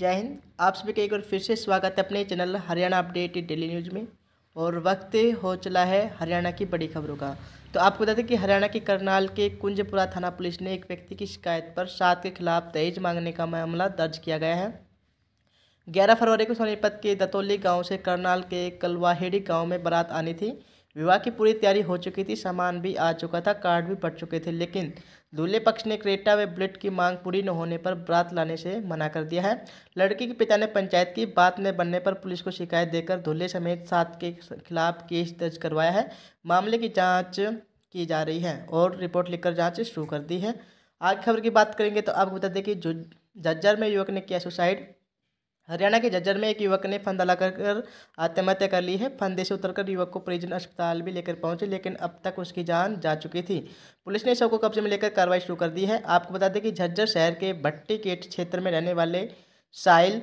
जय हिंद आप सभी का एक बार फिर से स्वागत है अपने channel Haryana update daily news में और वक्त हो चला है हरियाणा की बड़ी खबरों का तो आपको बता दें कि हरियाणा के करनाल के कुंजपुरा थाना पुलिस ने एक व्यक्ति की शिकायत पर सात के खिलाफ दहेज मांगने का मामला दर्ज किया गया है ग्यारह फरवरी को सोनीपत के दतौली गाँव से करनाल के कलवाहेड़ी गाँव में बारात आनी थी विवाह की पूरी तैयारी हो चुकी थी सामान भी आ चुका था कार्ड भी पट चुके थे लेकिन दूल्हे पक्ष ने क्रेटा में ब्लेट की मांग पूरी न होने पर बरात लाने से मना कर दिया है लड़की के पिता ने पंचायत की बात न बनने पर पुलिस को शिकायत देकर दूल्हे समेत सात के खिलाफ केस दर्ज करवाया है मामले की जाँच की जा रही है और रिपोर्ट लिखकर जाँच शुरू कर दी है आज खबर की बात करेंगे तो आपको बता दें कि जज्जर में युवक ने किया सुसाइड हरियाणा के झज्जर में एक युवक ने फंदा लगाकर आत्महत्या कर ली है फंदे से उतरकर युवक को परिजन अस्पताल भी लेकर पहुंचे लेकिन अब तक उसकी जान जा चुकी थी पुलिस ने शव को कब्जे में लेकर कार्रवाई शुरू कर दी है आपको बता दें कि झज्जर शहर के भट्टी केट क्षेत्र में रहने वाले साइल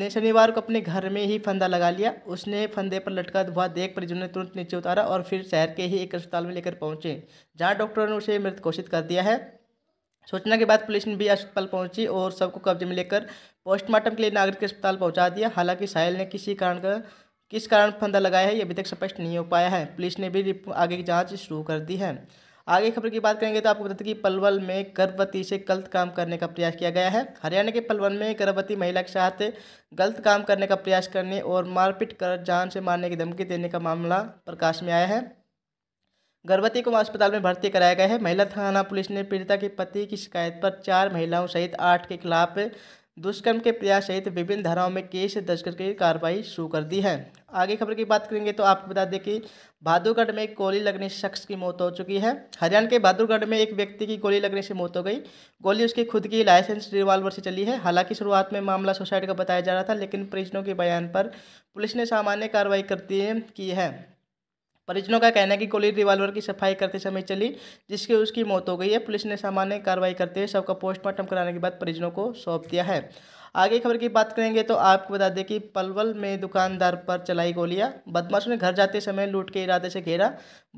ने शनिवार को अपने घर में ही फंदा लगा लिया उसने फंदे पर लटका हुआ देख परिजनों ने तुरंत नीचे उतारा और फिर शहर के ही एक अस्पताल में लेकर पहुंचे जहां डॉक्टरों ने उसे मृत घोषित कर दिया है सूचना के बाद पुलिस ने भी अस्पताल पहुंची और सबको कब्जे में लेकर पोस्टमार्टम के लिए नागरिक अस्पताल पहुंचा दिया हालांकि साहिल ने किसी कारण का किस कारण फंदा लगाया है ये अभी तक स्पष्ट नहीं हो पाया है पुलिस ने भी आगे की जाँच शुरू कर दी है आगे खबर की बात करेंगे तो आपको बता दें कि पलवल में गर्भवती से गलत काम करने का प्रयास किया गया है हरियाणा के पलवल में गर्भवती महिला के साथ गलत काम करने का प्रयास करने और मारपीट कर जान से मारने की धमकी देने का मामला प्रकाश में आया है गर्भवती को अस्पताल में भर्ती कराया गया है महिला थाना पुलिस ने पीड़िता के पति की शिकायत पर चार महिलाओं सहित आठ के खिलाफ दुष्कर्म के प्रयास सहित विभिन्न धाराओं में केस दर्ज करके कार्रवाई शुरू कर दी है आगे खबर की बात करेंगे तो आपको बता दें कि भादुगढ़ में गोली लगने शख्स की मौत हो चुकी है हरियाणा के भादुरगढ़ में एक व्यक्ति की गोली लगने से मौत हो गई गोली उसकी खुद की लाइसेंस रिवाल्वर से चली है हालांकि शुरुआत में मामला सुसाइड का बताया जा रहा था लेकिन परिजनों के बयान पर पुलिस ने सामान्य कार्रवाई करती की है परिजनों का कहना है कि गोली रिवाल्वर की सफाई करते समय चली जिसके उसकी मौत हो गई है पुलिस ने सामान्य कार्रवाई करते हुए सबका पोस्टमार्टम कराने के बाद परिजनों को सौंप दिया है आगे खबर की बात करेंगे तो आपको बता दें कि पलवल में दुकानदार पर चलाई गोलियां बदमाशों ने घर जाते समय लूट के इरादे से घेरा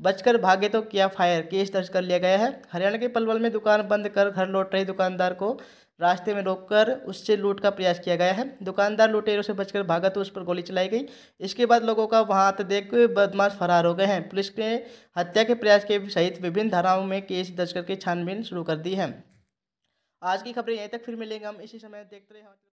बचकर भागे तो किया फायर केस दर्ज कर लिया गया है हरियाणा के पलवल में दुकान बंद कर घर लौट रहे दुकानदार को रास्ते में रोककर उससे लूट का प्रयास किया गया है दुकानदार लुटेरों से बचकर भागा तो उस पर गोली चलाई गई इसके बाद लोगों का वहां आते देख बदमाश फरार हो गए हैं पुलिस ने हत्या के प्रयास के सहित विभिन्न धाराओं में केस दर्ज करके छानबीन शुरू कर दी है आज की खबरें यहीं तक फिर मिलेंगे हम इसी समय देखते रहे